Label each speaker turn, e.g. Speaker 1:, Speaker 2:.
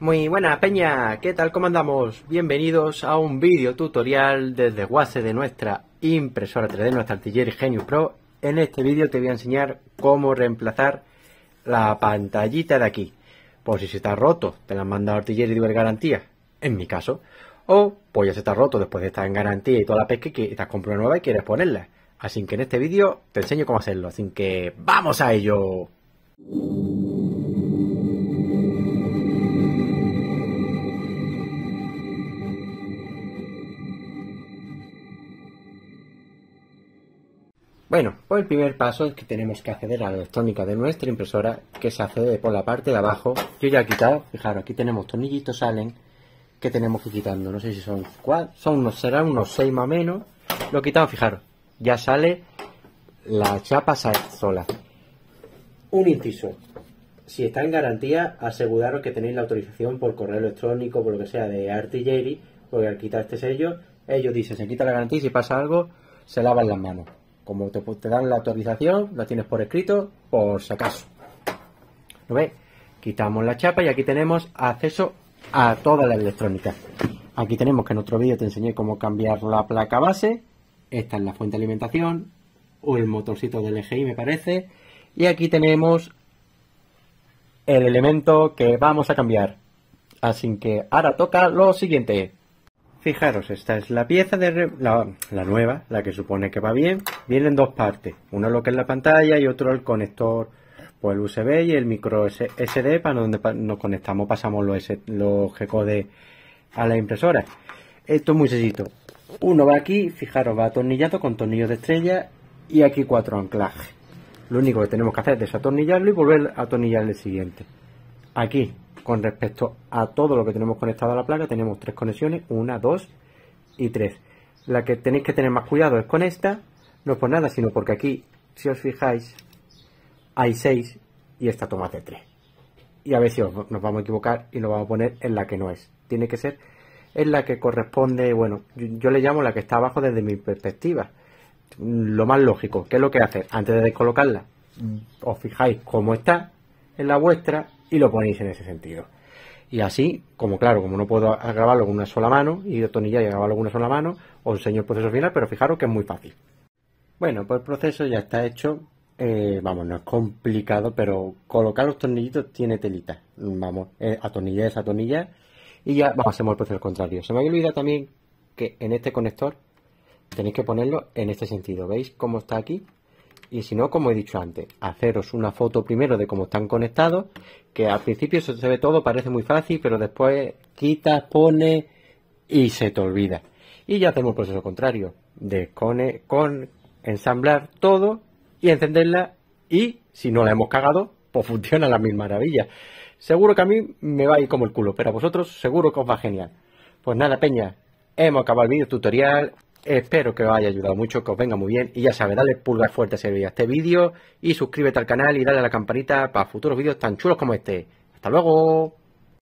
Speaker 1: Muy buena peña, ¿qué tal? ¿Cómo andamos? Bienvenidos a un vídeo tutorial desde Guace de nuestra impresora 3D, nuestra artillería Genius Pro. En este vídeo te voy a enseñar cómo reemplazar la pantallita de aquí. Por si se está roto, te la han mandado Artillery de garantía, en mi caso. O pues ya se está roto después de estar en garantía y toda la pesca que estás una nueva y quieres ponerla. Así que en este vídeo te enseño cómo hacerlo, así que ¡vamos a ello! Bueno, pues el primer paso es que tenemos que acceder a la electrónica de nuestra impresora, que se accede por la parte de abajo. Yo ya he quitado, fijaros, aquí tenemos tornillitos salen, que tenemos que quitando, no sé si son cuatro, son unos, serán unos seis más o menos. Lo quitamos, fijaros, ya sale la chapa sola. Un inciso, si está en garantía, aseguraros que tenéis la autorización por correo electrónico, por lo que sea, de Artillery, porque al quitar este sello, ellos dicen, se quita la garantía y si pasa algo, se lavan las manos. Como te, dan la actualización, la tienes por escrito, por si acaso. ¿Lo ves? Quitamos la chapa y aquí tenemos acceso a toda la electrónica. Aquí tenemos que en otro vídeo te enseñé cómo cambiar la placa base. Esta es la fuente de alimentación o el motorcito del EGI me parece. Y aquí tenemos el elemento que vamos a cambiar. Así que ahora toca lo siguiente. Fijaros, esta es la pieza de la, nueva, la que supone que va bien. Viene en dos partes, uno lo que es la pantalla y otro el conector pues el USB y el micro SD para donde nos conectamos, pasamos los, los G-Code a la impresora. Esto es muy sencillo. Uno va aquí, fijaros, va atornillado con tornillo de estrella y aquí cuatro anclajes. Lo único que tenemos que hacer es desatornillarlo y volver a atornillar el siguiente. Aquí, con respecto a todo lo que tenemos conectado a la placa, tenemos tres conexiones, una, dos y tres. La que tenéis que tener más cuidado es con esta, no por nada, sino porque aquí, si os fijáis, hay seis y esta toma de tres. Y a ver si nos vamos a equivocar y lo vamos a poner en la que no es. Tiene que ser en la que corresponde, bueno, yo, le llamo la que está abajo desde mi perspectiva. Lo más lógico, ¿qué es lo que hace? Antes de colocarla, os fijáis cómo está en la vuestra y lo ponéis en ese sentido. Y así, como claro, como no puedo grabarlo con una sola mano y atornillar y grabarlo con una sola mano, os enseño el proceso final, pero fijaros que es muy fácil. Bueno, pues el proceso ya está hecho. Eh, vamos, no es complicado, pero colocar los tornillitos tiene telita. Vamos, eh, atornillar esa tornilla y ya vamos, hacemos el proceso contrario. Se me había olvidado también que en este conector tenéis que ponerlo en este sentido. ¿Veis cómo está aquí? Y si no, como he dicho antes, haceros una foto primero de cómo están conectados, que al principio se ve todo, parece muy fácil, pero después quitas, pone y se te olvida. Y ya tenemos el proceso contrario, de con, con ensamblar todo y encenderla y si no la hemos cagado, pues funciona la mil maravilla Seguro que a mí me va a ir como el culo, pero a vosotros seguro que os va genial. Pues nada, peña, hemos acabado el vídeo tutorial. Espero que os haya ayudado mucho, que os venga muy bien. Y ya sabes, dale pulgar fuerte si este vídeo y suscríbete al canal y dale a la campanita para futuros vídeos tan chulos como este. ¡Hasta luego!